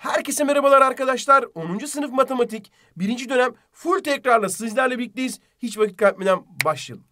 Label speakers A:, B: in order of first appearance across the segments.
A: Herkese merhabalar arkadaşlar. 10. sınıf matematik 1. dönem full tekrarla sizlerle birlikteyiz. Hiç vakit kaybetmeden başlayalım.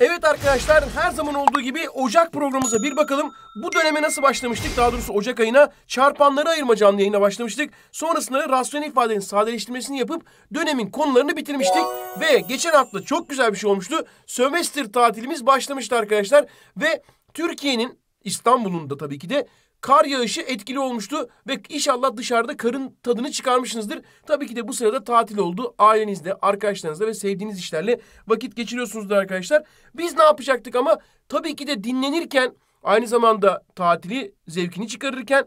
A: Evet arkadaşlar her zaman olduğu gibi Ocak programımıza bir bakalım. Bu döneme nasıl başlamıştık? Daha doğrusu Ocak ayına çarpanları ayırma canlı yayına başlamıştık. Sonrasında rasyonel ifadenin sadeleştirmesini yapıp dönemin konularını bitirmiştik. Ve geçen hafta çok güzel bir şey olmuştu. Sömestr tatilimiz başlamıştı arkadaşlar. Ve Türkiye'nin İstanbul'un da tabii ki de kar yağışı etkili olmuştu ve inşallah dışarıda karın tadını çıkarmışsınızdır. Tabii ki de bu sırada tatil oldu. Ailenizle, arkadaşlarınızla ve sevdiğiniz işlerle vakit geçiriyorsunuzdur arkadaşlar. Biz ne yapacaktık ama tabii ki de dinlenirken aynı zamanda tatili zevkini çıkarırken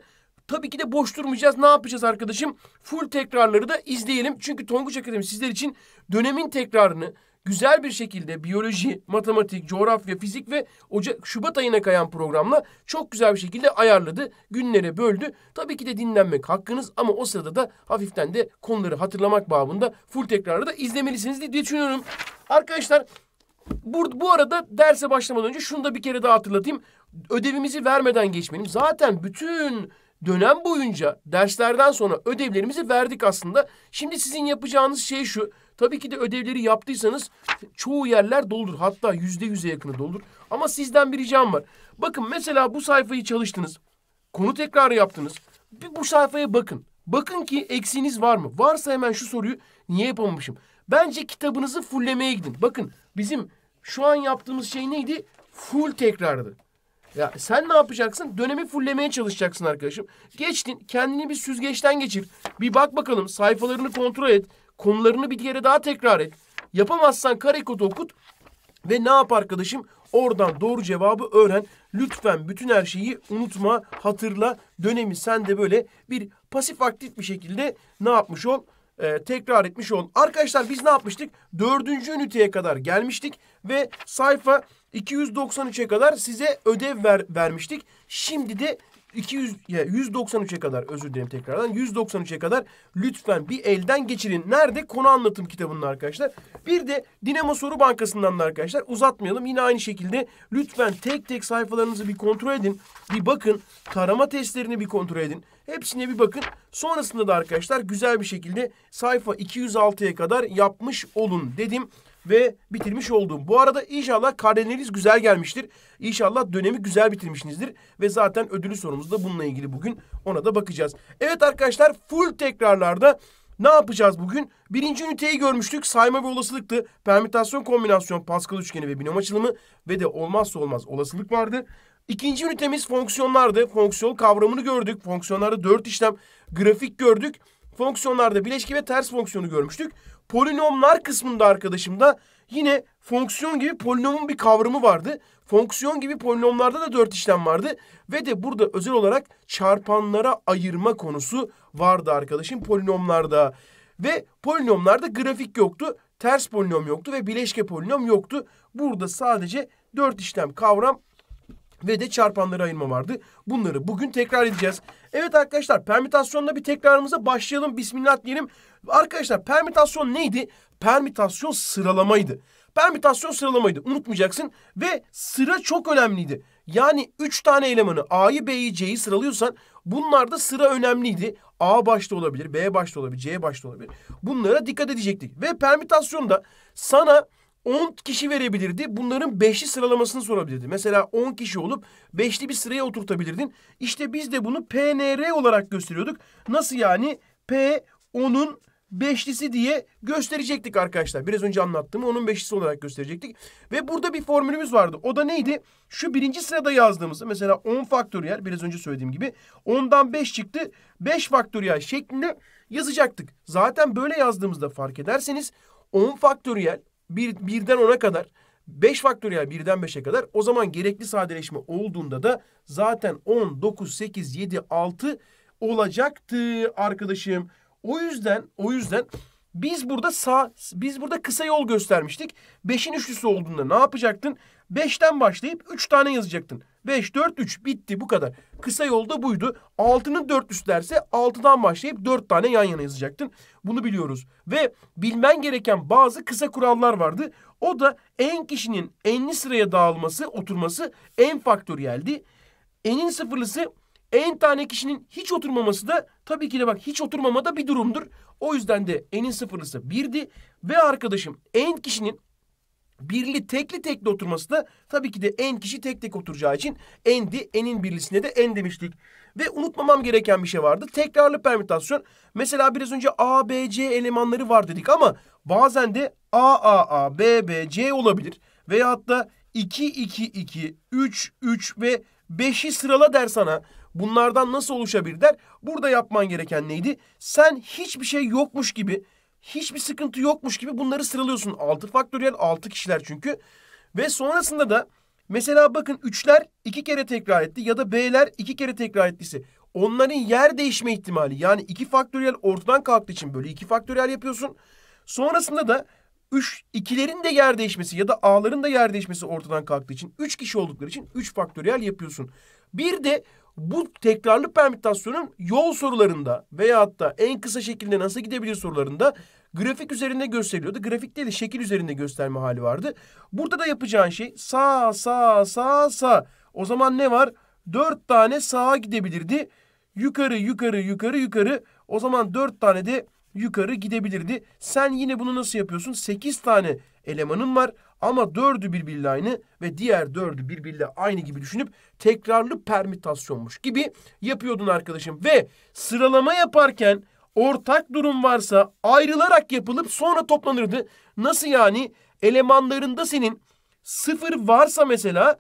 A: tabii ki de boş durmayacağız. Ne yapacağız arkadaşım? Full tekrarları da izleyelim. Çünkü Tonguç Akademi sizler için dönemin tekrarını, güzel bir şekilde biyoloji, matematik, coğrafya, fizik ve Ocak, Şubat ayına kayan programla çok güzel bir şekilde ayarladı. Günlere böldü. Tabii ki de dinlenmek hakkınız ama o sırada da hafiften de konuları hatırlamak babında full tekrarı da izlemelisiniz diye düşünüyorum. Arkadaşlar bu, bu arada derse başlamadan önce şunu da bir kere daha hatırlatayım. Ödevimizi vermeden geçmeyelim. Zaten bütün dönem boyunca derslerden sonra ödevlerimizi verdik aslında. Şimdi sizin yapacağınız şey şu. Tabii ki de ödevleri yaptıysanız çoğu yerler doldur. Hatta yüzde yüze yakını doldur. Ama sizden bir ricam var. Bakın mesela bu sayfayı çalıştınız. Konu tekrarı yaptınız. Bir bu sayfaya bakın. Bakın ki eksiğiniz var mı? Varsa hemen şu soruyu niye yapamamışım? Bence kitabınızı fulllemeye gidin. Bakın bizim şu an yaptığımız şey neydi? Full tekrardı. Ya sen ne yapacaksın? Dönemi fulllemeye çalışacaksın arkadaşım. Geçtin, kendini bir süzgeçten geçir. Bir bak bakalım, sayfalarını kontrol et. Konularını bir kere daha tekrar et. Yapamazsan karekodu okut ve ne yap arkadaşım? Oradan doğru cevabı öğren. Lütfen bütün her şeyi unutma, hatırla. Dönemi sen de böyle bir pasif aktif bir şekilde ne yapmış ol? Ee, tekrar etmiş ol. Arkadaşlar biz ne yapmıştık? Dördüncü üniteye kadar gelmiştik ve sayfa 293'e kadar size ödev ver, vermiştik. Şimdi de 200 ya 193'e kadar özür dilerim tekrardan 193'e kadar lütfen bir elden geçirin. Nerede? Konu anlatım kitabının arkadaşlar. Bir de Dinamo Soru Bankası'ndan da arkadaşlar uzatmayalım. Yine aynı şekilde lütfen tek tek sayfalarınızı bir kontrol edin. Bir bakın. Tarama testlerini bir kontrol edin. Hepsine bir bakın. Sonrasında da arkadaşlar güzel bir şekilde sayfa 206'ya kadar yapmış olun dedim ve bitirmiş oldum. Bu arada inşallah karneleriniz güzel gelmiştir. İnşallah dönemi güzel bitirmişsinizdir. Ve zaten ödülü sorumuz da bununla ilgili bugün ona da bakacağız. Evet arkadaşlar full tekrarlarda ne yapacağız bugün? Birinci üniteyi görmüştük. Sayma ve olasılıktı. Permütasyon, kombinasyon, Pascal üçgeni ve binom açılımı ve de olmazsa olmaz olasılık vardı. İkinci ünitemiz fonksiyonlardı. Fonksiyon kavramını gördük. Fonksiyonlarda dört işlem, grafik gördük. Fonksiyonlarda bileşki ve ters fonksiyonu görmüştük. Polinomlar kısmında arkadaşım da yine fonksiyon gibi polinomun bir kavramı vardı. Fonksiyon gibi polinomlarda da dört işlem vardı. Ve de burada özel olarak çarpanlara ayırma konusu vardı arkadaşım polinomlarda. Ve polinomlarda grafik yoktu. Ters polinom yoktu ve bileşke polinom yoktu. Burada sadece dört işlem kavram ve de çarpanları ayırma vardı. Bunları bugün tekrar edeceğiz. Evet arkadaşlar permütasyonla bir tekrarımıza başlayalım. Bismillah diyelim. Arkadaşlar permütasyon neydi? Permütasyon sıralamaydı. Permütasyon sıralamaydı. Unutmayacaksın ve sıra çok önemliydi. Yani 3 tane elemanı A'yı, B'yi, C'yi sıralıyorsan bunlarda sıra önemliydi. A başta olabilir, B başta olabilir, C başta olabilir. Bunlara dikkat edecektik. Ve permütasyonda sana 10 kişi verebilirdi. Bunların 5'li sıralamasını sorabilirdi. Mesela 10 kişi olup 5'li bir sıraya oturtabilirdin. İşte biz de bunu PNR olarak gösteriyorduk. Nasıl yani? P 10'un beşlisi diye gösterecektik arkadaşlar. Biraz önce anlattığımı onun beşlisi olarak gösterecektik. Ve burada bir formülümüz vardı. O da neydi? Şu birinci sırada yazdığımızda mesela 10 faktöriyel biraz önce söylediğim gibi 10'dan 5 çıktı. 5 faktöriyel şeklinde yazacaktık. Zaten böyle yazdığımızda fark ederseniz 10 faktöriyel bir, birden 10'a kadar 5 faktöriyel birden 5'e kadar o zaman gerekli sadeleşme olduğunda da zaten 10, 9, 8, 7, 6 olacaktı arkadaşım. O yüzden o yüzden biz burada sağ biz burada kısa yol göstermiştik. Beşin üçlüsü olduğunda ne yapacaktın? Beşten başlayıp üç tane yazacaktın. Beş, dört, üç bitti bu kadar. Kısa yolda buydu. Altının dörtlüsü derse altıdan başlayıp dört tane yan yana yazacaktın. Bunu biliyoruz. Ve bilmen gereken bazı kısa kurallar vardı. O da en kişinin enli sıraya dağılması, oturması en faktöriyeldi. Enin sıfırlısı en tane kişinin hiç oturmaması da tabii ki de bak hiç oturmama da bir durumdur. O yüzden de enin sıfırlısı birdi. Ve arkadaşım en kişinin birli tekli tekli oturması da tabii ki de en kişi tek tek oturacağı için endi enin birlisine de en demiştik. Ve unutmamam gereken bir şey vardı. Tekrarlı permütasyon. Mesela biraz önce A, B, C elemanları var dedik ama bazen de A, A, A, B, B, C olabilir. Veya hatta 2, 2, 2, 3, 3 ve 5'i sırala der sana bunlardan nasıl oluşabilir der. Burada yapman gereken neydi? Sen hiçbir şey yokmuş gibi, hiçbir sıkıntı yokmuş gibi bunları sıralıyorsun. 6 faktöriyel 6 kişiler çünkü. Ve sonrasında da mesela bakın 3'ler 2 kere tekrar etti ya da B'ler 2 kere tekrar ettiyse onların yer değişme ihtimali yani 2 faktöriyel ortadan kalktığı için böyle 2 faktöriyel yapıyorsun. Sonrasında da 3 ikilerin de yer değişmesi ya da A'ların da yer değişmesi ortadan kalktığı için 3 kişi oldukları için 3 faktöriyel yapıyorsun. Bir de bu tekrarlı permütasyonun yol sorularında veya hatta en kısa şekilde nasıl gidebilir sorularında grafik üzerinde gösteriliyordu. Grafikte de şekil üzerinde gösterme hali vardı. Burada da yapacağın şey sağ sağ sağ sağ. O zaman ne var? Dört tane sağa gidebilirdi. Yukarı yukarı yukarı yukarı. O zaman dört tane de yukarı gidebilirdi. Sen yine bunu nasıl yapıyorsun? Sekiz tane elemanın var. Ama dördü birbiriyle aynı ve diğer dördü birbiriyle aynı gibi düşünüp tekrarlı permütasyonmuş gibi yapıyordun arkadaşım. Ve sıralama yaparken ortak durum varsa ayrılarak yapılıp sonra toplanırdı. Nasıl yani? Elemanlarında senin sıfır varsa mesela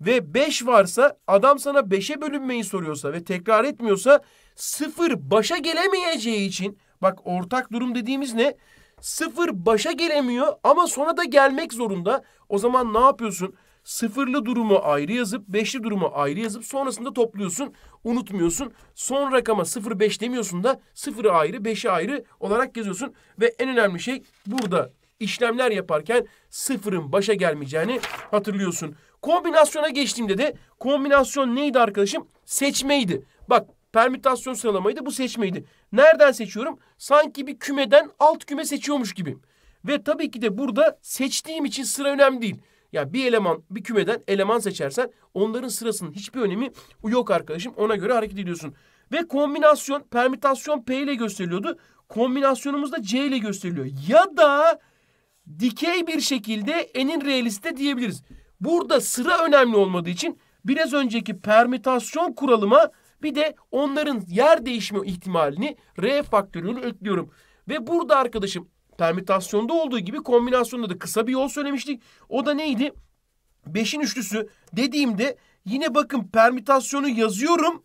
A: ve 5 varsa adam sana 5'e bölünmeyi soruyorsa ve tekrar etmiyorsa sıfır başa gelemeyeceği için bak ortak durum dediğimiz ne? Sıfır başa gelemiyor ama sonra da gelmek zorunda. O zaman ne yapıyorsun? Sıfırlı durumu ayrı yazıp, beşli durumu ayrı yazıp sonrasında topluyorsun. Unutmuyorsun. Son rakama sıfır beş demiyorsun da 0'ı ayrı, beşi ayrı olarak yazıyorsun. Ve en önemli şey burada işlemler yaparken sıfırın başa gelmeyeceğini hatırlıyorsun. Kombinasyona geçtiğimde de kombinasyon neydi arkadaşım? Seçmeydi. Bak Permütasyon sıralamayı da bu seçmeydi. Nereden seçiyorum? Sanki bir kümeden alt küme seçiyormuş gibi. Ve tabii ki de burada seçtiğim için sıra önemli değil. Ya bir eleman, bir kümeden eleman seçersen onların sırasının hiçbir önemi yok arkadaşım. Ona göre hareket ediyorsun. Ve kombinasyon, permütasyon P ile gösteriliyordu. Kombinasyonumuz da C ile gösteriliyor. Ya da dikey bir şekilde enin realisti de diyebiliriz. Burada sıra önemli olmadığı için biraz önceki permütasyon kuralıma bir de onların yer değişimi ihtimalini R faktörünü ekliyorum. Ve burada arkadaşım permütasyonda olduğu gibi kombinasyonda da kısa bir yol söylemiştik. O da neydi? 5'in üçlüsü dediğimde yine bakın permütasyonu yazıyorum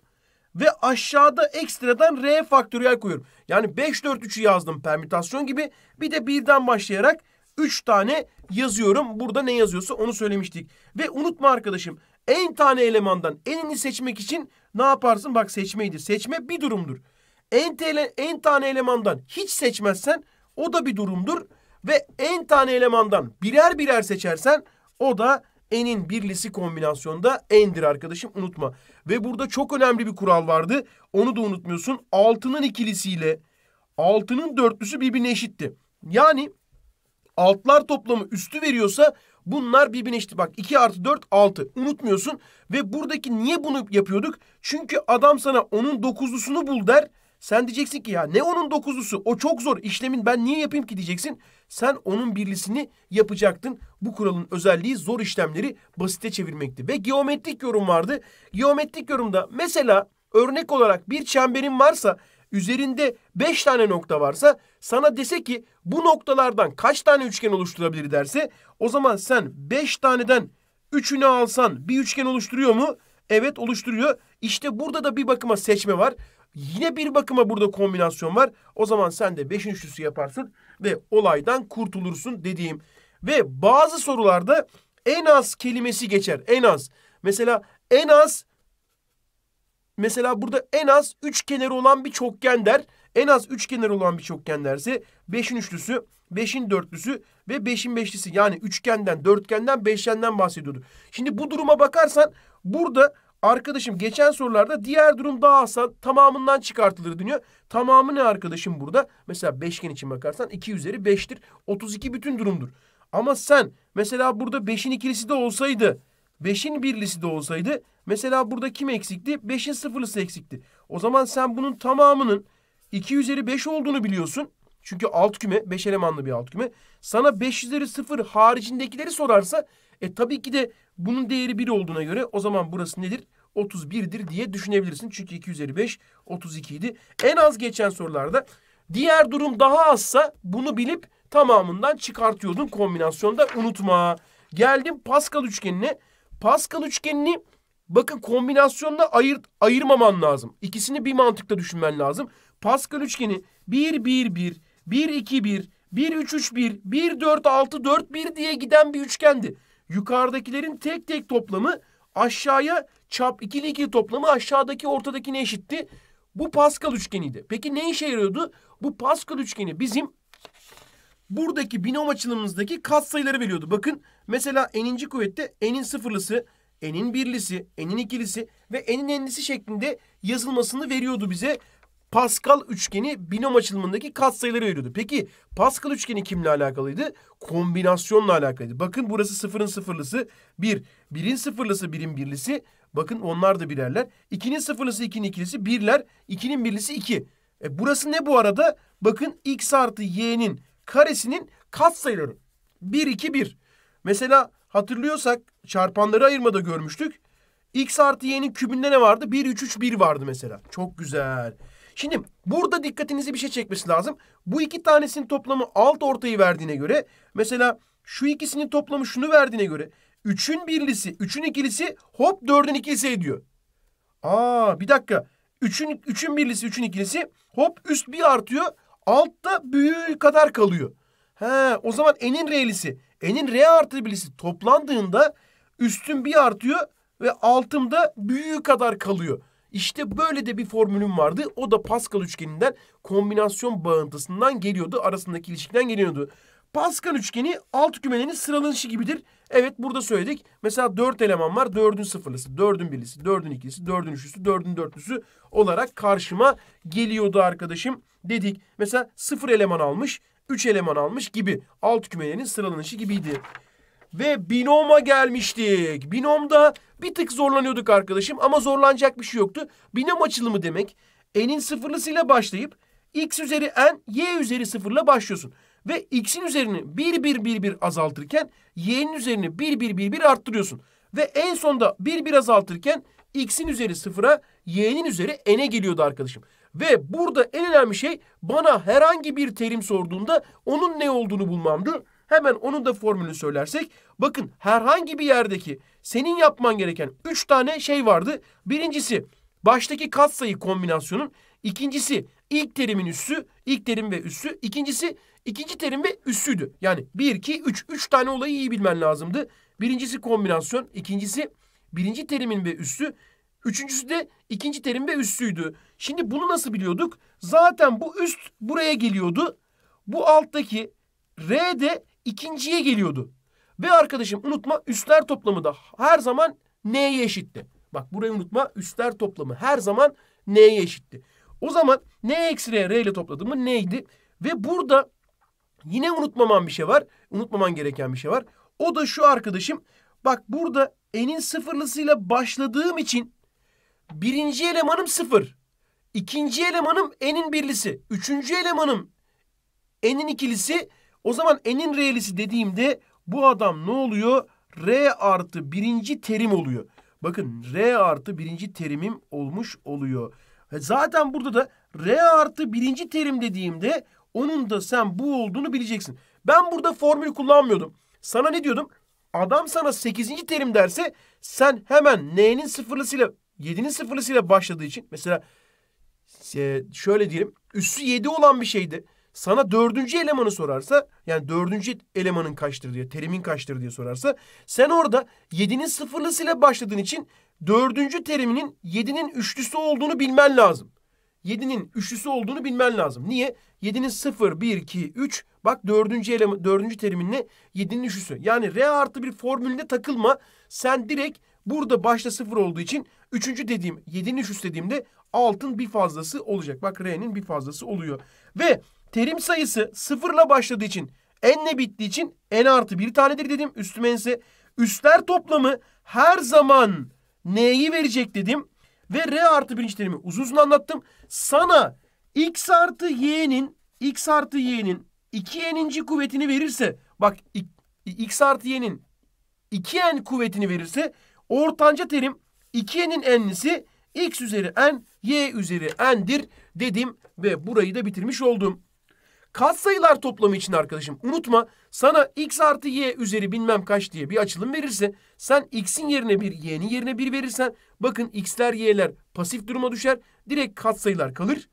A: ve aşağıda ekstradan R faktöriyel koyuyorum. Yani 5 4 3'ü yazdım permütasyon gibi. Bir de birden başlayarak 3 tane yazıyorum. Burada ne yazıyorsa onu söylemiştik. Ve unutma arkadaşım en tane elemandan enini seçmek için ne yaparsın? Bak seçmeydi. Seçme bir durumdur. En, tele, en tane elemandan hiç seçmezsen o da bir durumdur. Ve en tane elemandan birer birer seçersen o da enin birlisi kombinasyonda endir arkadaşım unutma. Ve burada çok önemli bir kural vardı. Onu da unutmuyorsun. Altının ikilisiyle altının dörtlüsü birbirine eşitti. Yani altlar toplamı üstü veriyorsa bunlar birbirine eşit. Bak 2 artı 4 6 unutmuyorsun. Ve buradaki niye bunu yapıyorduk? Çünkü adam sana onun dokuzlusunu bul der. Sen diyeceksin ki ya ne onun dokuzlusu o çok zor işlemin ben niye yapayım ki diyeceksin. Sen onun birlisini yapacaktın. Bu kuralın özelliği zor işlemleri basite çevirmekti. Ve geometrik yorum vardı. Geometrik yorumda mesela örnek olarak bir çemberin varsa üzerinde 5 tane nokta varsa sana dese ki bu noktalardan kaç tane üçgen oluşturabilir derse o zaman sen 5 taneden 3'ünü alsan bir üçgen oluşturuyor mu? Evet oluşturuyor. İşte burada da bir bakıma seçme var. Yine bir bakıma burada kombinasyon var. O zaman sen de 5'in üçlüsü yaparsın ve olaydan kurtulursun dediğim. Ve bazı sorularda en az kelimesi geçer. En az. Mesela en az Mesela burada en az üç kenarı olan bir çokgen der. En az üç kenarı olan bir çokgen derse beşin üçlüsü, beşin dörtlüsü ve beşin beşlisi. Yani üçgenden, dörtgenden, beşgenden bahsediyordu. Şimdi bu duruma bakarsan burada arkadaşım geçen sorularda diğer durum daha azsa tamamından çıkartılır deniyor. Tamamı ne arkadaşım burada? Mesela beşgen için bakarsan iki üzeri beştir, otuz iki bütün durumdur. Ama sen mesela burada beşin ikilisi de olsaydı 5'in birlisi de olsaydı mesela burada kim eksikti? 5'in sıfırlısı eksikti. O zaman sen bunun tamamının 2 üzeri 5 olduğunu biliyorsun. Çünkü alt küme 5 elemanlı bir alt küme. Sana 5 üzeri 0 haricindekileri sorarsa e tabii ki de bunun değeri 1 olduğuna göre o zaman burası nedir? 31'dir diye düşünebilirsin. Çünkü 2 üzeri 5 32 idi. En az geçen sorularda diğer durum daha azsa bunu bilip tamamından çıkartıyordun kombinasyonda unutma. Geldim Pascal üçgenine. Pascal üçgenini bakın kombinasyonla ayır, ayırmaman lazım. İkisini bir mantıkla düşünmen lazım. Pascal üçgeni 1 1 1 1 2 1 1 3 3 1 1 4 6 4 1 diye giden bir üçgendi. Yukarıdakilerin tek tek toplamı aşağıya çap ikili ikili toplamı aşağıdaki ortadakine eşitti. Bu Pascal üçgeniydi. Peki ne işe yarıyordu? Bu Pascal üçgeni bizim buradaki binom açılımımızdaki kat sayıları veriyordu. Bakın mesela eninci kuvvette enin sıfırlısı, enin birlisi, enin ikilisi ve enin enlisi şeklinde yazılmasını veriyordu bize. Pascal üçgeni binom açılımındaki katsayıları veriyordu. Peki Pascal üçgeni kimle alakalıydı? Kombinasyonla alakalıydı. Bakın burası sıfırın sıfırlısı bir. Birin sıfırlısı birin birlisi. Bakın onlar da birerler. İkinin sıfırlısı ikinin ikilisi birler. İkinin birlisi iki. E burası ne bu arada? Bakın x artı y'nin karesinin kat sayıları. 1, 2, 1. Mesela hatırlıyorsak çarpanları ayırmada görmüştük. X artı Y'nin kübünde ne vardı? 1, 3, 3, 1 vardı mesela. Çok güzel. Şimdi burada dikkatinizi bir şey çekmesi lazım. Bu iki tanesinin toplamı alt ortayı verdiğine göre mesela şu ikisinin toplamı şunu verdiğine göre 3'ün birlisi, 3'ün ikilisi hop 4'ün ikilisi ediyor. Aa bir dakika. 3'ün 3'ün birlisi, 3'ün ikilisi hop üst bir artıyor. Altta büyüğü kadar kalıyor. He, o zaman n'in r'lisi, n'in r artı birisi toplandığında üstün bir artıyor ve altımda büyüğü kadar kalıyor. İşte böyle de bir formülüm vardı. O da Pascal üçgeninden kombinasyon bağıntısından geliyordu. Arasındaki ilişkiden geliyordu. Pascal üçgeni alt kümelerinin sıralanışı gibidir. Evet burada söyledik. Mesela dört eleman var. Dördün sıfırlısı, dördün birisi, dördün ikisi, dördün üçlüsü, dördün dörtlüsü olarak karşıma geliyordu arkadaşım dedik. Mesela sıfır eleman almış, üç eleman almış gibi. Alt kümelerin sıralanışı gibiydi. Ve binoma gelmiştik. Binomda bir tık zorlanıyorduk arkadaşım ama zorlanacak bir şey yoktu. Binom açılımı demek n'in sıfırlısıyla başlayıp x üzeri n, y üzeri sıfırla başlıyorsun. Ve x'in üzerini 1 1 1 1 azaltırken y'nin üzerini 1 1 1 1 arttırıyorsun. Ve en sonda 1 1 azaltırken x'in üzeri sıfıra y'nin üzeri n'e geliyordu arkadaşım. Ve burada en önemli şey bana herhangi bir terim sorduğunda onun ne olduğunu bulmamdı. Hemen onun da formülünü söylersek bakın herhangi bir yerdeki senin yapman gereken 3 tane şey vardı. Birincisi baştaki katsayı kombinasyonun, ikincisi ilk terimin üssü, ilk terim ve üssü, ikincisi ikinci terim ve üssüydü. Yani 1 2 3 3 tane olayı iyi bilmen lazımdı. Birincisi kombinasyon, ikincisi birinci terimin ve üssü, Üçüncüsü de ikinci terim ve üssüydü. Şimdi bunu nasıl biliyorduk? Zaten bu üst buraya geliyordu. Bu alttaki R de ikinciye geliyordu. Ve arkadaşım unutma üstler toplamı da her zaman N'ye eşitti. Bak burayı unutma üstler toplamı her zaman N'ye eşitti. O zaman N eksi R, R ile topladığımı neydi? Ve burada yine unutmaman bir şey var. Unutmaman gereken bir şey var. O da şu arkadaşım. Bak burada N'in sıfırlısıyla başladığım için Birinci elemanım sıfır. İkinci elemanım enin birlisi. Üçüncü elemanım enin ikilisi. O zaman enin re'lisi dediğimde bu adam ne oluyor? R artı birinci terim oluyor. Bakın R artı birinci terimim olmuş oluyor. E, zaten burada da R artı birinci terim dediğimde onun da sen bu olduğunu bileceksin. Ben burada formülü kullanmıyordum. Sana ne diyordum? Adam sana 8. terim derse sen hemen n'nin sıfırlısıyla 7'nin sıfırlısıyla başladığı için mesela e, şöyle diyelim üssü 7 olan bir şeydi sana dördüncü elemanı sorarsa yani dördüncü elemanın kaçtır diye terimin kaçtır diye sorarsa sen orada 7'nin sıfırlısıyla başladığın için dördüncü teriminin 7'nin üçlüsü olduğunu bilmen lazım. 7'nin üçlüsü olduğunu bilmen lazım. Niye? 7'nin 0, 1, 2, 3. Bak dördüncü, eleman, dördüncü teriminle 7'nin üçlüsü. Yani R artı bir formülüne takılma. Sen direkt Burada başta sıfır olduğu için üçüncü dediğim, yedinin üç dediğimde altın bir fazlası olacak. Bak R'nin bir fazlası oluyor. Ve terim sayısı sıfırla başladığı için n'le bittiği için n artı bir tanedir dedim. Üstüme ise üstler toplamı her zaman n'yi verecek dedim. Ve r artı birinci terimi uzun uzun anlattım. Sana x artı y'nin x artı y'nin 2n'inci kuvvetini verirse bak x artı y'nin 2n kuvvetini verirse Ortanca terim 2y'nin enlisi x üzeri n y üzeri n'dir dedim ve burayı da bitirmiş oldum. Katsayılar sayılar toplamı için arkadaşım unutma sana x artı y üzeri bilmem kaç diye bir açılım verirse sen x'in yerine bir y'nin yerine bir verirsen bakın x'ler y'ler pasif duruma düşer direkt katsayılar kalır.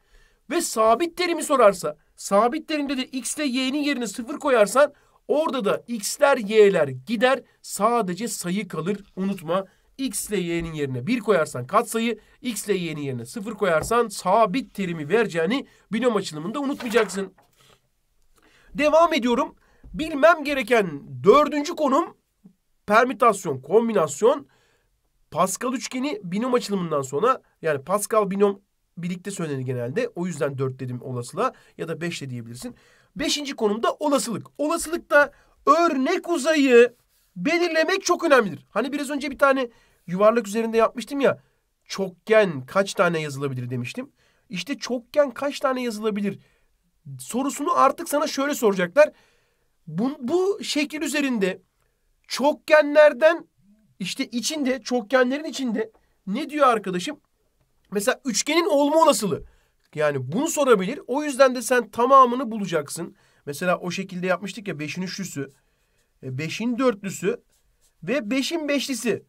A: Ve sabit terimi sorarsa sabit terimde de x ile y'nin yerine sıfır koyarsan Orada da x'ler y'ler gider sadece sayı kalır unutma. X ile y'nin yerine 1 koyarsan katsayı, x ile y'nin yerine 0 koyarsan sabit terimi vereceğini binom açılımında unutmayacaksın. Devam ediyorum. Bilmem gereken dördüncü konum permütasyon, kombinasyon. Pascal üçgeni binom açılımından sonra yani Pascal binom birlikte söylenir genelde. O yüzden 4 dedim olasılığa ya da 5 de diyebilirsin. Beşinci konumda olasılık. Olasılıkta örnek uzayı belirlemek çok önemlidir. Hani biraz önce bir tane yuvarlak üzerinde yapmıştım ya. Çokgen kaç tane yazılabilir demiştim. İşte çokgen kaç tane yazılabilir sorusunu artık sana şöyle soracaklar. Bu, bu şekil üzerinde çokgenlerden işte içinde çokgenlerin içinde ne diyor arkadaşım? Mesela üçgenin olma olasılığı. Yani bunu sorabilir. O yüzden de sen tamamını bulacaksın. Mesela o şekilde yapmıştık ya 5'in üçlüsü, 5'in e, dörtlüsü ve 5'in beşlisi.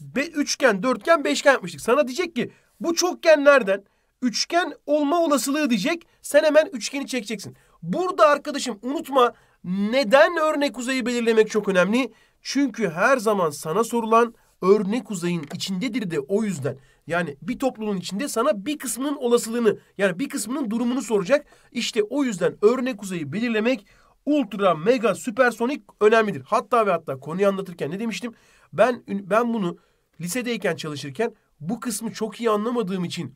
A: Be, üçgen, dörtgen, beşgen yapmıştık. Sana diyecek ki bu çokgen nereden? Üçgen olma olasılığı diyecek. Sen hemen üçgeni çekeceksin. Burada arkadaşım unutma neden örnek uzayı belirlemek çok önemli? Çünkü her zaman sana sorulan örnek uzayın içindedir de o yüzden. Yani bir topluluğun içinde sana bir kısmının olasılığını yani bir kısmının durumunu soracak. İşte o yüzden örnek uzayı belirlemek ultra mega süpersonik önemlidir. Hatta ve hatta konuyu anlatırken ne demiştim? Ben ben bunu lisedeyken çalışırken bu kısmı çok iyi anlamadığım için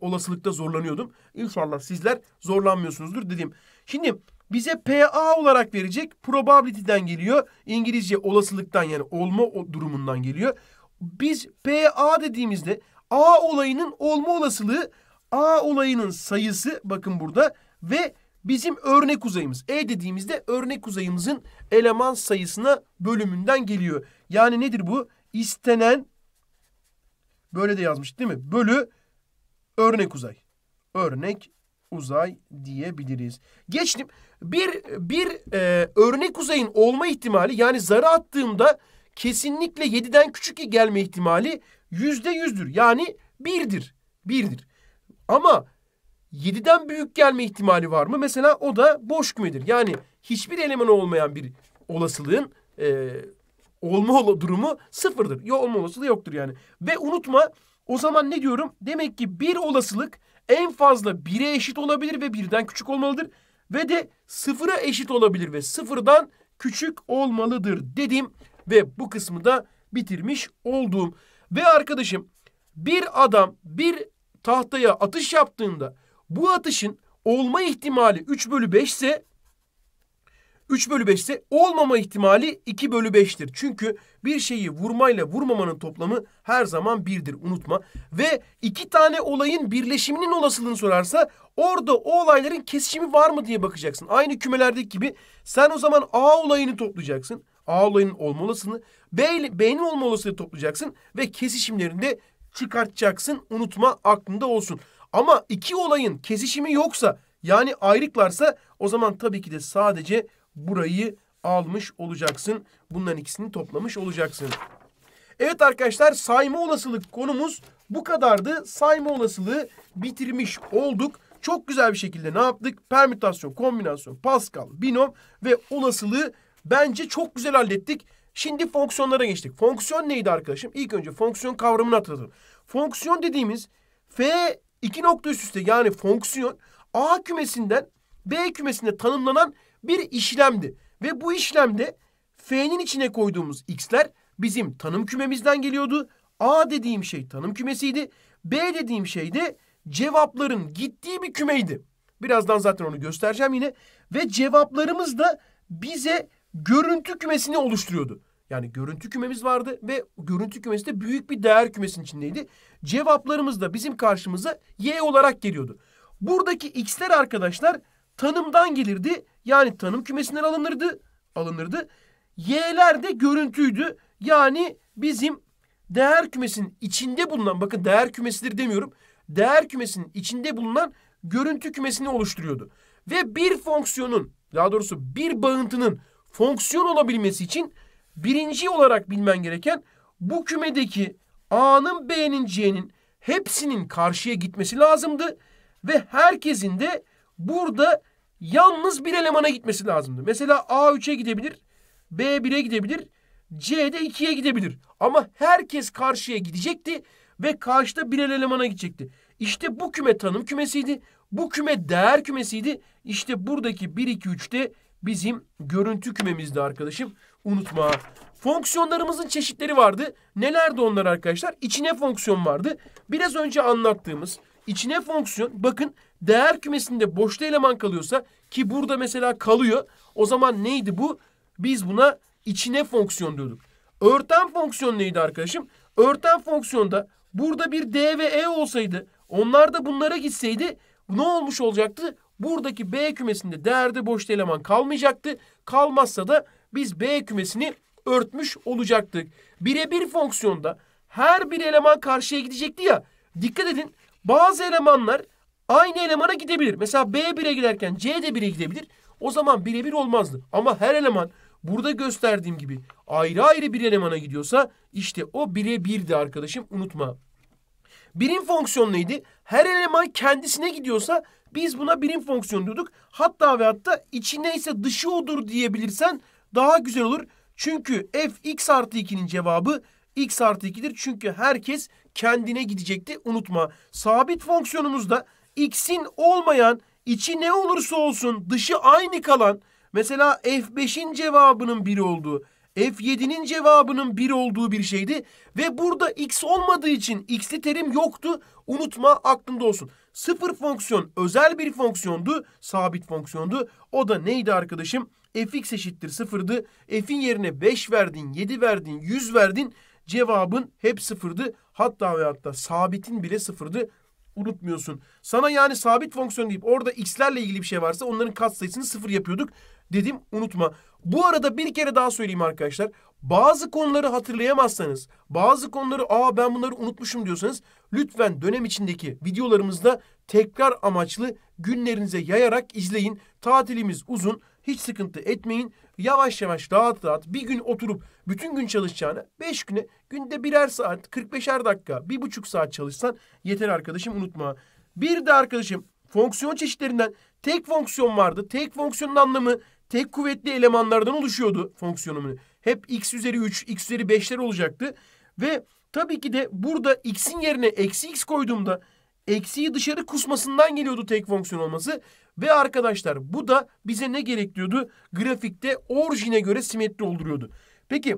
A: olasılıkta zorlanıyordum. İnşallah sizler zorlanmıyorsunuzdur dedim. Şimdi bize PA olarak verecek. Probability'den geliyor. İngilizce olasılıktan yani olma durumundan geliyor. Biz PA dediğimizde A olayının olma olasılığı A olayının sayısı bakın burada ve bizim örnek uzayımız. E dediğimizde örnek uzayımızın eleman sayısına bölümünden geliyor. Yani nedir bu? İstenen böyle de yazmış değil mi? Bölü örnek uzay. Örnek uzay diyebiliriz. Geçtim bir bir e, örnek uzayın olma ihtimali yani zarı attığımda kesinlikle 7'den küçük gelme ihtimali yüzde yüzdür. Yani birdir. Birdir. Ama 7'den büyük gelme ihtimali var mı? Mesela o da boş kümedir. Yani hiçbir eleman olmayan bir olasılığın e, olma durumu sıfırdır. Yok olma olasılığı yoktur yani. Ve unutma o zaman ne diyorum? Demek ki bir olasılık en fazla bire eşit olabilir ve birden küçük olmalıdır ve de sıfıra eşit olabilir ve sıfırdan küçük olmalıdır dedim ve bu kısmı da bitirmiş oldum. Ve arkadaşım bir adam bir tahtaya atış yaptığında bu atışın olma ihtimali 3 bölü 5 ise 3 bölü 5 ise olmama ihtimali 2 bölü 5'tir. Çünkü bir şeyi vurmayla vurmamanın toplamı her zaman 1'dir unutma. Ve iki tane olayın birleşiminin olasılığını sorarsa orada o olayların kesişimi var mı diye bakacaksın. Aynı kümelerdeki gibi sen o zaman A olayını toplayacaksın. A olayının olma olasılığını, B, B'nin olma olasılığını toplayacaksın ve kesişimlerinde çıkartacaksın. Unutma aklında olsun. Ama iki olayın kesişimi yoksa yani ayrıklarsa o zaman tabii ki de sadece burayı almış olacaksın. Bunların ikisini toplamış olacaksın. Evet arkadaşlar sayma olasılık konumuz bu kadardı. Sayma olasılığı bitirmiş olduk. Çok güzel bir şekilde ne yaptık? Permütasyon, kombinasyon, Pascal, binom ve olasılığı bence çok güzel hallettik. Şimdi fonksiyonlara geçtik. Fonksiyon neydi arkadaşım? İlk önce fonksiyon kavramını hatırladım. Fonksiyon dediğimiz f iki nokta üst üste yani fonksiyon A kümesinden B kümesine tanımlanan bir işlemdi. Ve bu işlemde f'nin içine koyduğumuz x'ler bizim tanım kümemizden geliyordu. A dediğim şey tanım kümesiydi. B dediğim şey de cevapların gittiği bir kümeydi. Birazdan zaten onu göstereceğim yine. Ve cevaplarımız da bize görüntü kümesini oluşturuyordu. Yani görüntü kümemiz vardı ve görüntü kümesi de büyük bir değer kümesinin içindeydi. Cevaplarımız da bizim karşımıza y olarak geliyordu. Buradaki x'ler arkadaşlar tanımdan gelirdi. Yani tanım kümesinden alınırdı. Alınırdı. Y'ler de görüntüydü. Yani bizim değer kümesinin içinde bulunan bakın değer kümesidir demiyorum. Değer kümesinin içinde bulunan görüntü kümesini oluşturuyordu. Ve bir fonksiyonun daha doğrusu bir bağıntının fonksiyon olabilmesi için birinci olarak bilmen gereken bu kümedeki A'nın B'nin C'nin hepsinin karşıya gitmesi lazımdı. Ve herkesin de Burada yalnız bir elemana gitmesi lazımdı. Mesela A3'e gidebilir, B1'e gidebilir, C'de 2'ye gidebilir. Ama herkes karşıya gidecekti ve karşıda birer elemana gidecekti. İşte bu küme tanım kümesiydi. Bu küme değer kümesiydi. İşte buradaki 1, 2, 3 de bizim görüntü kümemizdi arkadaşım. Unutma. Fonksiyonlarımızın çeşitleri vardı. Nelerdi onlar arkadaşlar? İçine fonksiyon vardı. Biraz önce anlattığımız içine fonksiyon bakın değer kümesinde boşta eleman kalıyorsa ki burada mesela kalıyor o zaman neydi bu? Biz buna içine fonksiyon diyorduk. Örten fonksiyon neydi arkadaşım? Örten fonksiyonda burada bir D ve E olsaydı onlar da bunlara gitseydi ne olmuş olacaktı? Buradaki B kümesinde değerde boşta eleman kalmayacaktı. Kalmazsa da biz B kümesini örtmüş olacaktık. Birebir fonksiyonda her bir eleman karşıya gidecekti ya. Dikkat edin bazı elemanlar aynı elemana gidebilir. Mesela B 1'e giderken C de 1'e gidebilir. O zaman birebir olmazdı. Ama her eleman burada gösterdiğim gibi ayrı ayrı bir elemana gidiyorsa işte o birebirdi arkadaşım unutma. Birim fonksiyon neydi? Her eleman kendisine gidiyorsa biz buna birim fonksiyon diyorduk. Hatta ve hatta içine ise dışı odur diyebilirsen daha güzel olur. Çünkü f x artı 2'nin cevabı x artı 2'dir. Çünkü herkes kendine gidecekti unutma. Sabit fonksiyonumuzda X'in olmayan, içi ne olursa olsun dışı aynı kalan mesela F5'in cevabının 1 olduğu, F7'nin cevabının 1 olduğu bir şeydi ve burada X olmadığı için X'li terim yoktu. Unutma aklında olsun. Sıfır fonksiyon özel bir fonksiyondu, sabit fonksiyondu. O da neydi arkadaşım? fx eşittir sıfırdı. F'in yerine 5 verdin, 7 verdin, 100 verdin. Cevabın hep sıfırdı. Hatta ve hatta sabitin bile sıfırdı unutmuyorsun. Sana yani sabit fonksiyon deyip orada x'lerle ilgili bir şey varsa onların katsayısını sıfır yapıyorduk dedim unutma. Bu arada bir kere daha söyleyeyim arkadaşlar. Bazı konuları hatırlayamazsanız, bazı konuları aa ben bunları unutmuşum diyorsanız lütfen dönem içindeki videolarımızda tekrar amaçlı günlerinize yayarak izleyin. Tatilimiz uzun, hiç sıkıntı etmeyin yavaş yavaş rahat rahat bir gün oturup bütün gün çalışacağını, beş güne günde birer saat 45'er dakika bir buçuk saat çalışsan yeter arkadaşım unutma. Bir de arkadaşım fonksiyon çeşitlerinden tek fonksiyon vardı. Tek fonksiyonun anlamı tek kuvvetli elemanlardan oluşuyordu fonksiyonumun. Hep x üzeri 3, x üzeri 5'ler olacaktı. Ve tabii ki de burada x'in yerine eksi x koyduğumda eksiyi dışarı kusmasından geliyordu tek fonksiyon olması. Ve arkadaşlar bu da bize ne gerektiriyordu? Grafikte orijine göre simetri olduruyordu. Peki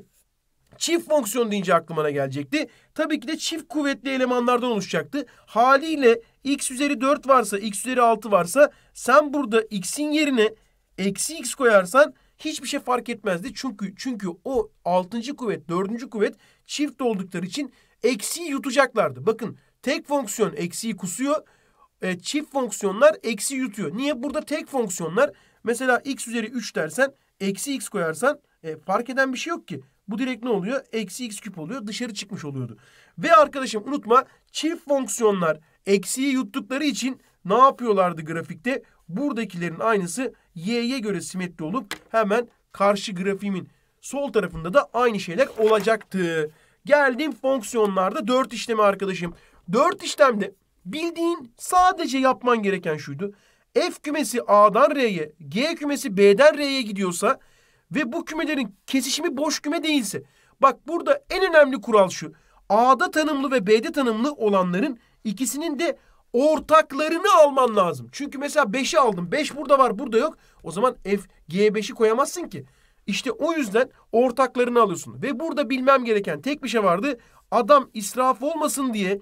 A: çift fonksiyon deyince aklıma ne gelecekti? Tabii ki de çift kuvvetli elemanlardan oluşacaktı. Haliyle x üzeri 4 varsa x üzeri 6 varsa sen burada x'in yerine eksi x koyarsan hiçbir şey fark etmezdi. Çünkü çünkü o 6. kuvvet 4. kuvvet çift oldukları için eksi yutacaklardı. Bakın tek fonksiyon eksiği kusuyor e, çift fonksiyonlar eksi yutuyor. Niye? Burada tek fonksiyonlar mesela x üzeri 3 dersen eksi x koyarsan e, fark eden bir şey yok ki. Bu direkt ne oluyor? Eksi x küp oluyor. Dışarı çıkmış oluyordu. Ve arkadaşım unutma çift fonksiyonlar eksiyi yuttukları için ne yapıyorlardı grafikte? Buradakilerin aynısı y'ye göre simetri olup hemen karşı grafiğimin sol tarafında da aynı şeyler olacaktı. Geldim fonksiyonlarda 4 işlemi arkadaşım. 4 işlemde Bildiğin sadece yapman gereken şuydu. F kümesi A'dan R'ye, G kümesi B'den R'ye gidiyorsa ve bu kümelerin kesişimi boş küme değilse. Bak burada en önemli kural şu. A'da tanımlı ve B'de tanımlı olanların ikisinin de ortaklarını alman lazım. Çünkü mesela 5'i aldım. 5 burada var, burada yok. O zaman F G5'i koyamazsın ki. İşte o yüzden ortaklarını alıyorsun. Ve burada bilmem gereken tek bir şey vardı. Adam israf olmasın diye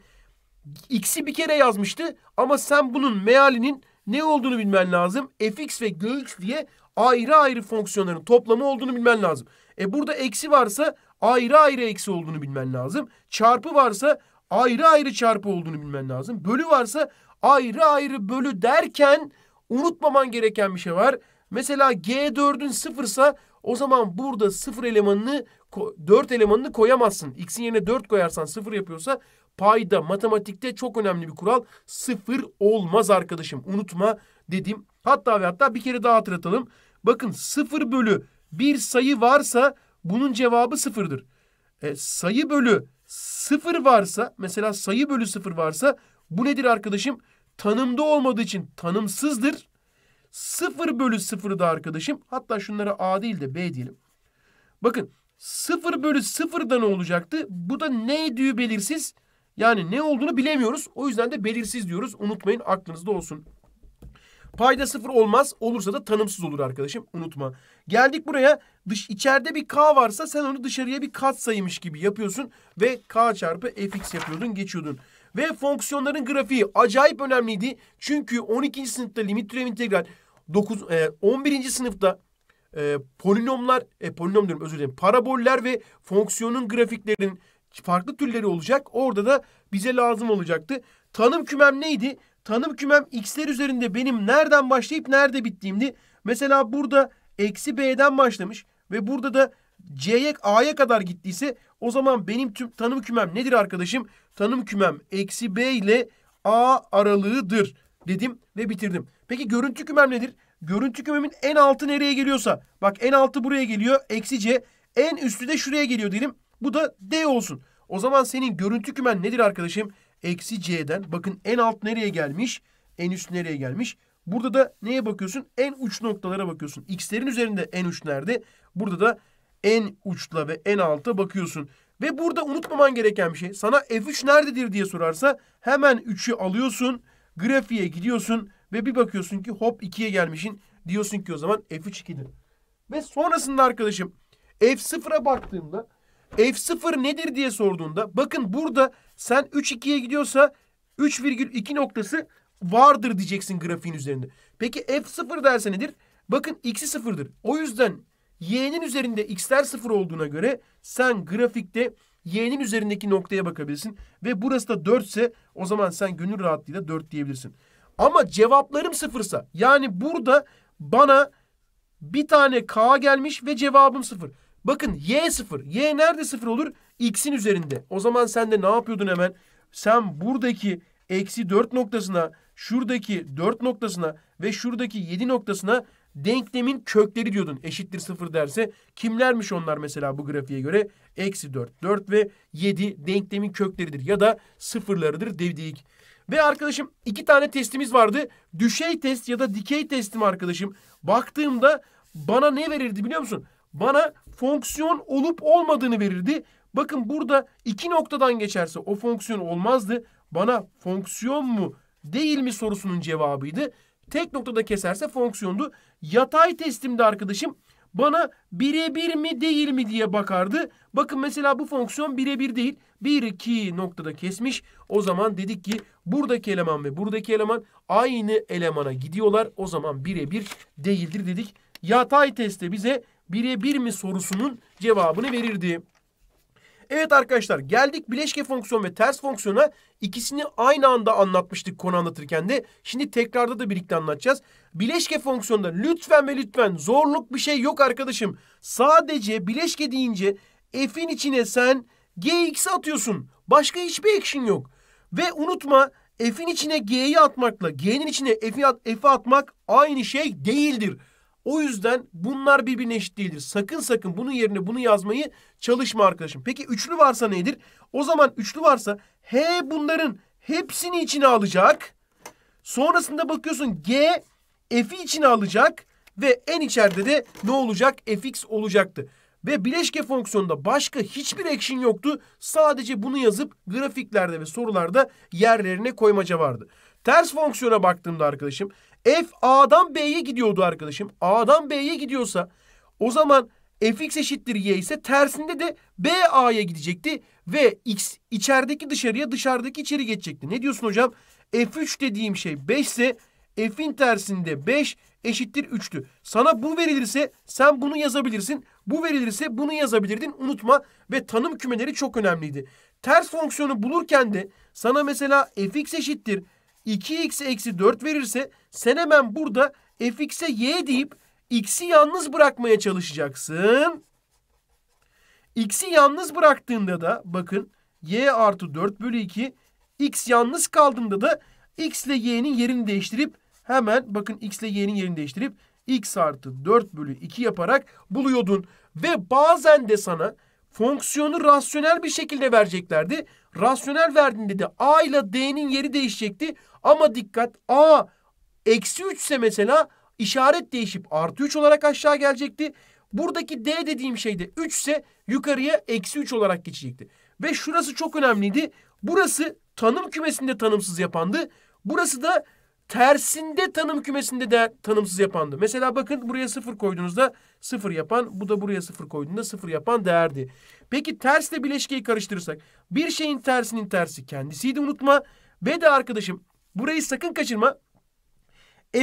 A: x'i bir kere yazmıştı ama sen bunun mealinin ne olduğunu bilmen lazım. fx ve gx diye ayrı ayrı fonksiyonların toplamı olduğunu bilmen lazım. E burada eksi varsa ayrı ayrı eksi olduğunu bilmen lazım. Çarpı varsa ayrı ayrı çarpı olduğunu bilmen lazım. Bölü varsa ayrı ayrı bölü derken unutmaman gereken bir şey var. Mesela G4'ün sıfırsa o zaman burada sıfır elemanını 4 elemanını koyamazsın. X'in yerine 4 koyarsan sıfır yapıyorsa payda matematikte çok önemli bir kural. Sıfır olmaz arkadaşım. Unutma dedim. Hatta ve hatta bir kere daha hatırlatalım. Bakın sıfır bölü bir sayı varsa bunun cevabı sıfırdır. E, sayı bölü sıfır varsa mesela sayı bölü sıfır varsa bu nedir arkadaşım? Tanımda olmadığı için tanımsızdır. Sıfır bölü sıfır da arkadaşım. Hatta şunlara A değil de B diyelim. Bakın sıfır bölü sıfır da ne olacaktı? Bu da ne diyor belirsiz. Yani ne olduğunu bilemiyoruz. O yüzden de belirsiz diyoruz. Unutmayın aklınızda olsun. Payda sıfır olmaz. Olursa da tanımsız olur arkadaşım. Unutma. Geldik buraya. Dış, içeride bir K varsa sen onu dışarıya bir kat saymış gibi yapıyorsun. Ve K çarpı fx yapıyordun. Geçiyordun. Ve fonksiyonların grafiği acayip önemliydi. Çünkü 12. sınıfta limit türev integral 9, e, 11. sınıfta e, polinomlar, e, polinom diyorum özür dilerim, paraboller ve fonksiyonun grafiklerin farklı türleri olacak. Orada da bize lazım olacaktı. Tanım kümem neydi? Tanım kümem x'ler üzerinde benim nereden başlayıp nerede bittiğimdi. Mesela burada eksi b'den başlamış ve burada da c'ye a'ya kadar gittiyse o zaman benim tüm tanım kümem nedir arkadaşım? Tanım kümem eksi b ile a aralığıdır dedim ve bitirdim. Peki görüntü kümem nedir? Görüntü kümemin en altı nereye geliyorsa bak en altı buraya geliyor eksi c en üstü de şuraya geliyor dedim. Bu da D olsun. O zaman senin görüntü kümen nedir arkadaşım? Eksi C'den. Bakın en alt nereye gelmiş? En üst nereye gelmiş? Burada da neye bakıyorsun? En uç noktalara bakıyorsun. X'lerin üzerinde en uç nerede? Burada da en uçla ve en alta bakıyorsun. Ve burada unutmaman gereken bir şey. Sana F3 nerededir diye sorarsa hemen 3'ü alıyorsun. Grafiğe gidiyorsun ve bir bakıyorsun ki hop 2'ye gelmişin. Diyorsun ki o zaman F3 2'dir. Ve sonrasında arkadaşım F0'a baktığımda F0 nedir diye sorduğunda bakın burada sen 3.2'ye gidiyorsa 3,2 noktası vardır diyeceksin grafiğin üzerinde. Peki F0 derse nedir? Bakın x'i sıfırdır. O yüzden y'nin üzerinde x'ler sıfır olduğuna göre sen grafikte y'nin üzerindeki noktaya bakabilirsin. Ve burası da 4 ise o zaman sen gönül rahatlığıyla 4 diyebilirsin. Ama cevaplarım sıfırsa yani burada bana bir tane k gelmiş ve cevabım sıfır. Bakın y sıfır. Y nerede sıfır olur? X'in üzerinde. O zaman sen de ne yapıyordun hemen? Sen buradaki eksi 4 noktasına, şuradaki 4 noktasına ve şuradaki 7 noktasına denklemin kökleri diyordun. Eşittir 0 derse kimlermiş onlar mesela bu grafiğe göre? Eksi 4, 4 ve 7 denklemin kökleridir ya da sıfırlarıdır dedik. Ve arkadaşım iki tane testimiz vardı. Düşey test ya da dikey testim arkadaşım. Baktığımda bana ne verirdi biliyor musun? bana fonksiyon olup olmadığını verirdi. Bakın burada iki noktadan geçerse o fonksiyon olmazdı. Bana fonksiyon mu değil mi sorusunun cevabıydı. Tek noktada keserse fonksiyondu. Yatay testimde arkadaşım bana birebir mi değil mi diye bakardı. Bakın mesela bu fonksiyon birebir değil. 1 2 noktada kesmiş. O zaman dedik ki buradaki eleman ve buradaki eleman aynı elemana gidiyorlar. O zaman birebir değildir dedik. Yatay testte bize bire bir mi sorusunun cevabını verirdi. Evet arkadaşlar geldik bileşke fonksiyon ve ters fonksiyona ikisini aynı anda anlatmıştık konu anlatırken de. Şimdi tekrarda da birlikte anlatacağız. Bileşke fonksiyonda lütfen ve lütfen zorluk bir şey yok arkadaşım. Sadece bileşke deyince f'in içine sen gx'i atıyorsun. Başka hiçbir action yok. Ve unutma f'in içine g'yi atmakla g'nin içine f'i at, f atmak aynı şey değildir. O yüzden bunlar birbirine eşit değildir. Sakın sakın bunun yerine bunu yazmayı çalışma arkadaşım. Peki üçlü varsa nedir? O zaman üçlü varsa H bunların hepsini içine alacak. Sonrasında bakıyorsun G F'i içine alacak ve en içeride de ne olacak? Fx olacaktı. Ve bileşke fonksiyonunda başka hiçbir action yoktu. Sadece bunu yazıp grafiklerde ve sorularda yerlerine koymaca vardı. Ters fonksiyona baktığımda arkadaşım F A'dan B'ye gidiyordu arkadaşım. A'dan B'ye gidiyorsa o zaman fx eşittir y ise tersinde de B A'ya gidecekti. Ve x içerideki dışarıya dışarıdaki içeri geçecekti. Ne diyorsun hocam? F3 dediğim şey 5 ise f'in tersinde 5 eşittir 3'tü. Sana bu verilirse sen bunu yazabilirsin. Bu verilirse bunu yazabilirdin. Unutma ve tanım kümeleri çok önemliydi. Ters fonksiyonu bulurken de sana mesela fx eşittir 2x eksi 4 verirse sen hemen burada fx'e y deyip x'i yalnız bırakmaya çalışacaksın. x'i yalnız bıraktığında da bakın y artı 4 bölü 2 x yalnız kaldığında da x ile y'nin yerini değiştirip hemen bakın x ile y'nin yerini değiştirip x artı 4 bölü 2 yaparak buluyordun. Ve bazen de sana fonksiyonu rasyonel bir şekilde vereceklerdi rasyonel verdiğinde de A ile D'nin yeri değişecekti. Ama dikkat A eksi 3 ise mesela işaret değişip artı 3 olarak aşağı gelecekti. Buradaki D dediğim şey de 3 ise yukarıya eksi 3 olarak geçecekti. Ve şurası çok önemliydi. Burası tanım kümesinde tanımsız yapandı. Burası da tersinde tanım kümesinde de tanımsız yapandı. Mesela bakın buraya sıfır koyduğunuzda sıfır yapan, bu da buraya sıfır koyduğunda sıfır yapan değerdi. Peki tersle bileşkeyi karıştırırsak bir şeyin tersinin tersi kendisiydi unutma. Ve de arkadaşım burayı sakın kaçırma.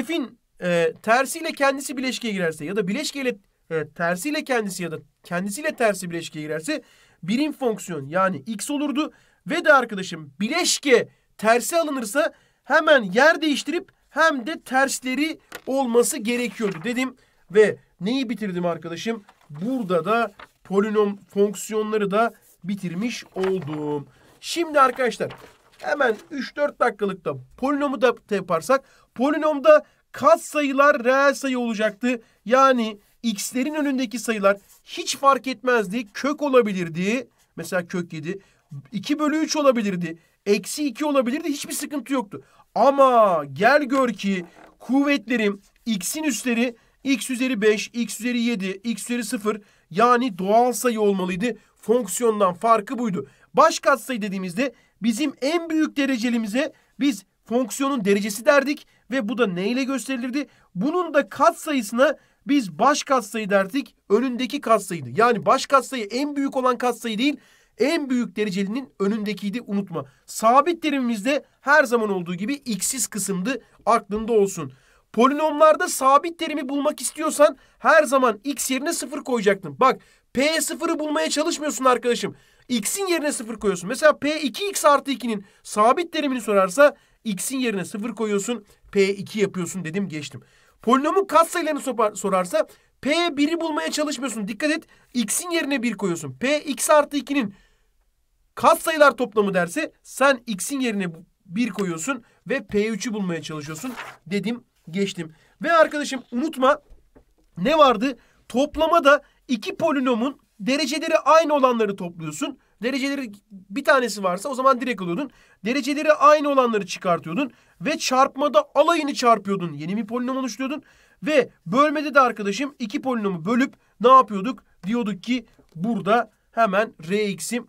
A: F'in e, tersiyle kendisi bileşkeye girerse ya da bileşkeyle e, tersiyle kendisi ya da kendisiyle tersi bileşkeye girerse birim fonksiyon yani x olurdu. Ve de arkadaşım bileşke tersi alınırsa hemen yer değiştirip hem de tersleri olması gerekiyordu dedim. Ve neyi bitirdim arkadaşım? Burada da polinom fonksiyonları da bitirmiş oldum. Şimdi arkadaşlar hemen 3-4 dakikalıkta polinomu da yaparsak polinomda kat sayılar reel sayı olacaktı. Yani x'lerin önündeki sayılar hiç fark etmezdi. Kök olabilirdi. Mesela kök 7. 2 bölü 3 olabilirdi. Eksi 2 olabilirdi. Hiçbir sıkıntı yoktu. Ama gel gör ki kuvvetlerim x'in üstleri x üzeri 5, x üzeri 7, x üzeri 0 yani doğal sayı olmalıydı. Fonksiyondan farkı buydu. Baş katsayı dediğimizde bizim en büyük derecelimize biz fonksiyonun derecesi derdik ve bu da neyle gösterilirdi? Bunun da katsayısına biz baş katsayı derdik. Önündeki katsayıydı. Yani baş katsayı en büyük olan katsayı değil, en büyük derecelinin önündekiydi de unutma. Sabit terimimizde her zaman olduğu gibi x'siz kısımdı aklında olsun. Polinomlarda sabit terimi bulmak istiyorsan her zaman x yerine sıfır koyacaktın. Bak p0'ı bulmaya çalışmıyorsun arkadaşım. x'in yerine sıfır koyuyorsun. Mesela p2x artı 2'nin sabit terimini sorarsa x'in yerine sıfır koyuyorsun. p2 yapıyorsun dedim geçtim. Polinomun katsayılarını sorarsa P1'i bulmaya çalışmıyorsun. Dikkat et. X'in yerine 1 koyuyorsun. P X artı 2'nin Kat sayılar toplamı derse sen x'in yerine 1 koyuyorsun ve P3'ü bulmaya çalışıyorsun. Dedim geçtim. Ve arkadaşım unutma ne vardı? Toplama da iki polinomun dereceleri aynı olanları topluyorsun. Dereceleri bir tanesi varsa o zaman direkt alıyordun. Dereceleri aynı olanları çıkartıyordun. Ve çarpmada alayını çarpıyordun. Yeni bir polinom oluşturuyordun. Ve bölmede de arkadaşım iki polinomu bölüp ne yapıyorduk? Diyorduk ki burada hemen Rx'im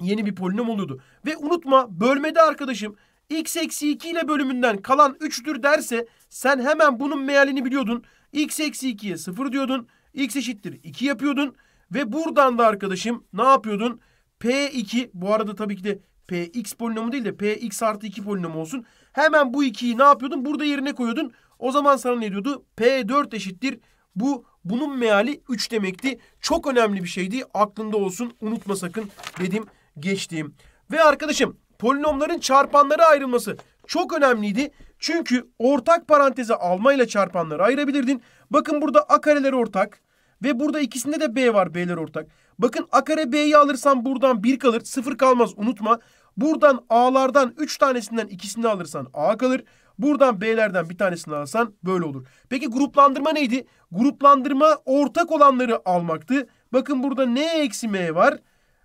A: yeni bir polinom oluyordu. Ve unutma bölmede arkadaşım x eksi 2 ile bölümünden kalan 3'tür derse sen hemen bunun mealini biliyordun. x eksi 2'ye 0 diyordun. x eşittir 2 yapıyordun. Ve buradan da arkadaşım ne yapıyordun? P2 bu arada tabii ki de Px polinomu değil de Px artı 2 polinomu olsun. Hemen bu 2'yi ne yapıyordun? Burada yerine koyuyordun. O zaman sana ne diyordu? P4 eşittir. Bu bunun meali 3 demekti. Çok önemli bir şeydi. Aklında olsun. Unutma sakın dedim geçtiğim. Ve arkadaşım polinomların çarpanları ayrılması çok önemliydi. Çünkü ortak parantezi paranteze ile çarpanları ayırabilirdin. Bakın burada a kareleri ortak ve burada ikisinde de b var b'ler ortak. Bakın a kare b'yi alırsan buradan 1 kalır sıfır kalmaz unutma. Buradan a'lardan 3 tanesinden ikisini alırsan a kalır. Buradan B'lerden bir tanesini alsan böyle olur. Peki gruplandırma neydi? Gruplandırma ortak olanları almaktı. Bakın burada N eksi M var.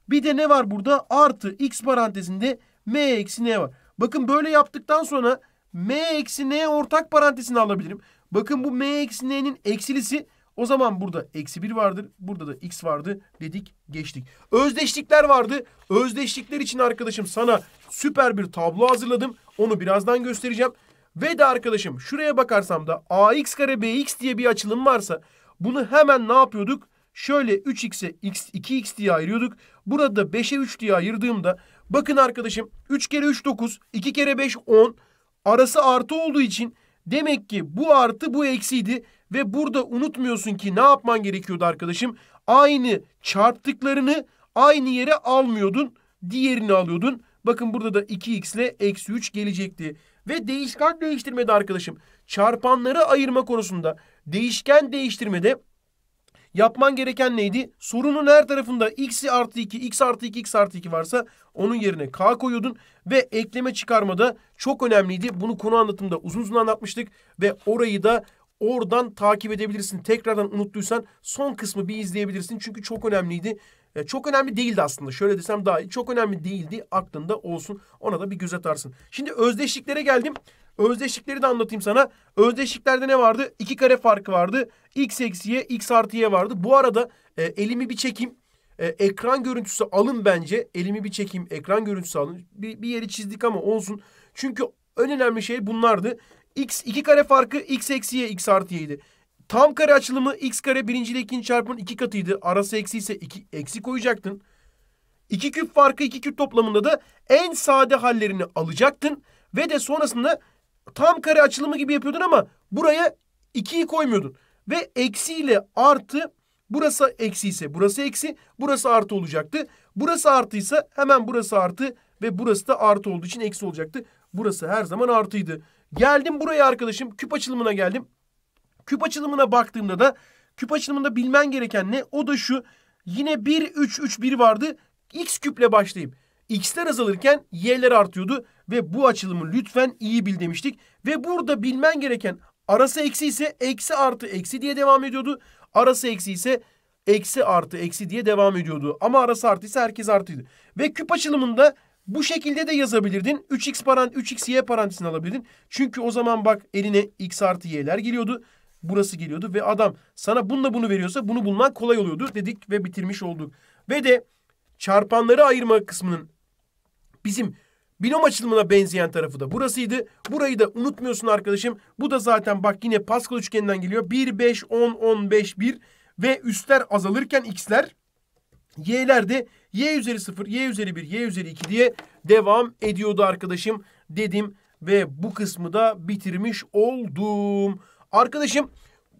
A: Bir de ne var burada? Artı x parantezinde m eksi n var. Bakın böyle yaptıktan sonra m eksi n ortak parantezini alabilirim. Bakın bu m eksi n'nin eksilisi o zaman burada eksi 1 vardır. Burada da x vardı dedik geçtik. Özdeşlikler vardı. Özdeşlikler için arkadaşım sana süper bir tablo hazırladım. Onu birazdan göstereceğim. Ve de arkadaşım şuraya bakarsam da ax kare bx diye bir açılım varsa bunu hemen ne yapıyorduk? şöyle 3x'e x 2x diye ayırıyorduk. Burada 5'e 3 diye ayırdığımda bakın arkadaşım 3 kere 3 9, 2 kere 5 10. Arası artı olduğu için demek ki bu artı bu eksiydi ve burada unutmuyorsun ki ne yapman gerekiyordu arkadaşım? Aynı çarptıklarını aynı yere almıyordun, diğerini alıyordun. Bakın burada da 2x ile eksi 3 gelecekti. Ve değişken değiştirmede arkadaşım çarpanları ayırma konusunda değişken değiştirmede Yapman gereken neydi? Sorunun her tarafında x'i artı 2, x artı 2, x artı 2 varsa onun yerine k koyuyordun. Ve ekleme çıkarmada çok önemliydi. Bunu konu anlatımda uzun uzun anlatmıştık. Ve orayı da oradan takip edebilirsin. Tekrardan unuttuysan son kısmı bir izleyebilirsin. Çünkü çok önemliydi. E, çok önemli değildi aslında. Şöyle desem daha iyi. Çok önemli değildi. Aklında olsun. Ona da bir göz atarsın. Şimdi özdeşliklere geldim. Özdeşlikleri de anlatayım sana. Özdeşliklerde ne vardı? İki kare farkı vardı. X eksiye, x artıya vardı. Bu arada e, elimi bir çekeyim. E, ekran görüntüsü alın bence. Elimi bir çekeyim. Ekran görüntüsü alın. Bir, bir yeri çizdik ama olsun. Çünkü en önemli şey bunlardı. X iki kare farkı x eksiye, x artıyeydi. Tam kare açılımı x kare birinci ile ikinci çarpımın iki katıydı. Arası eksi ise iki, eksi koyacaktın. İki küp farkı iki küp toplamında da en sade hallerini alacaktın. Ve de sonrasında tam kare açılımı gibi yapıyordun ama buraya 2'yi koymuyordun. Ve eksi ile artı burası eksi ise burası eksi burası artı olacaktı. Burası artıysa hemen burası artı ve burası da artı olduğu için eksi olacaktı. Burası her zaman artıydı. Geldim buraya arkadaşım küp açılımına geldim. Küp açılımına baktığımda da küp açılımında bilmen gereken ne? O da şu. Yine 1, 3, 3, 1 vardı. X küple başlayıp x'ler azalırken y'ler artıyordu ve bu açılımı lütfen iyi bil demiştik. Ve burada bilmen gereken arası eksi ise eksi artı eksi diye devam ediyordu. Arası eksi ise eksi artı eksi diye devam ediyordu. Ama arası artı ise herkes artıydı. Ve küp açılımında bu şekilde de yazabilirdin. 3x parant 3xy parantezini alabilirdin. Çünkü o zaman bak eline x artı y'ler geliyordu. Burası geliyordu ve adam sana bununla bunu veriyorsa bunu bulman kolay oluyordu dedik ve bitirmiş olduk. Ve de çarpanları ayırma kısmının bizim binom açılımına benzeyen tarafı da burasıydı. Burayı da unutmuyorsun arkadaşım. Bu da zaten bak yine Pascal üçgeninden geliyor. 1, 5, 10, 15, 1 ve üstler azalırken x'ler y'ler de y üzeri 0, y üzeri 1, y üzeri 2 diye devam ediyordu arkadaşım dedim. Ve bu kısmı da bitirmiş oldum. Arkadaşım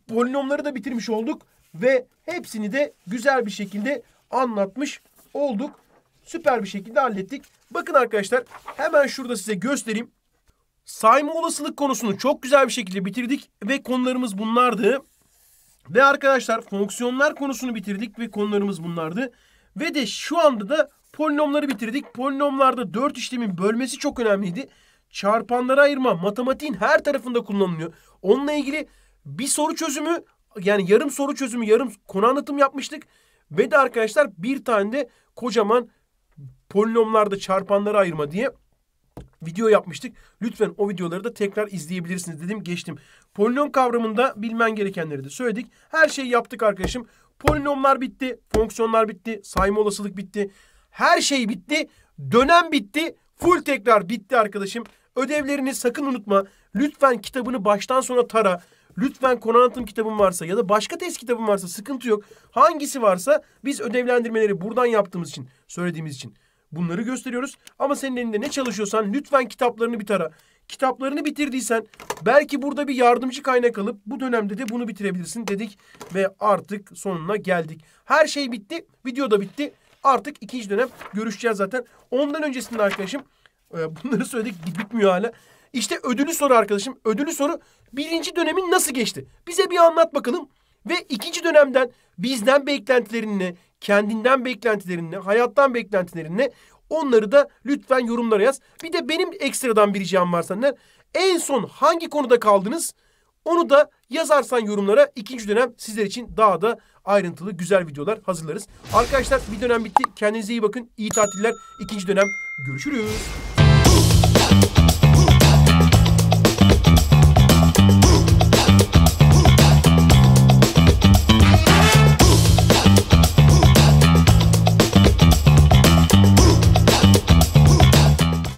A: polinomları da bitirmiş olduk. Ve hepsini de güzel bir şekilde anlatmış olduk. Süper bir şekilde hallettik. Bakın arkadaşlar hemen şurada size göstereyim. Sayma olasılık konusunu çok güzel bir şekilde bitirdik ve konularımız bunlardı. Ve arkadaşlar fonksiyonlar konusunu bitirdik ve konularımız bunlardı. Ve de şu anda da polinomları bitirdik. Polinomlarda 4 işlemin bölmesi çok önemliydi. Çarpanlara ayırma matematiğin her tarafında kullanılıyor. Onunla ilgili bir soru çözümü yani yarım soru çözümü yarım konu anlatım yapmıştık. Ve de arkadaşlar bir tane de kocaman polinomlarda çarpanları ayırma diye video yapmıştık. Lütfen o videoları da tekrar izleyebilirsiniz dedim geçtim. Polinom kavramında bilmen gerekenleri de söyledik. Her şeyi yaptık arkadaşım. Polinomlar bitti, fonksiyonlar bitti, sayma olasılık bitti. Her şey bitti, dönem bitti, full tekrar bitti arkadaşım. Ödevlerini sakın unutma. Lütfen kitabını baştan sona tara. Lütfen konu anlatım kitabın varsa ya da başka test kitabın varsa sıkıntı yok. Hangisi varsa biz ödevlendirmeleri buradan yaptığımız için, söylediğimiz için Bunları gösteriyoruz. Ama senin elinde ne çalışıyorsan lütfen kitaplarını bir tara. Kitaplarını bitirdiysen belki burada bir yardımcı kaynak alıp bu dönemde de bunu bitirebilirsin dedik. Ve artık sonuna geldik. Her şey bitti. Video da bitti. Artık ikinci dönem görüşeceğiz zaten. Ondan öncesinde arkadaşım e, bunları söyledik bitmiyor hala. İşte ödülü soru arkadaşım. Ödülü soru birinci dönemin nasıl geçti? Bize bir anlat bakalım. Ve ikinci dönemden bizden beklentilerin ne? kendinden beklentilerin hayattan beklentilerin Onları da lütfen yorumlara yaz. Bir de benim ekstradan bir ricam var senden. En son hangi konuda kaldınız? Onu da yazarsan yorumlara ikinci dönem sizler için daha da ayrıntılı güzel videolar hazırlarız. Arkadaşlar bir dönem bitti. Kendinize iyi bakın. İyi tatiller. İkinci dönem görüşürüz.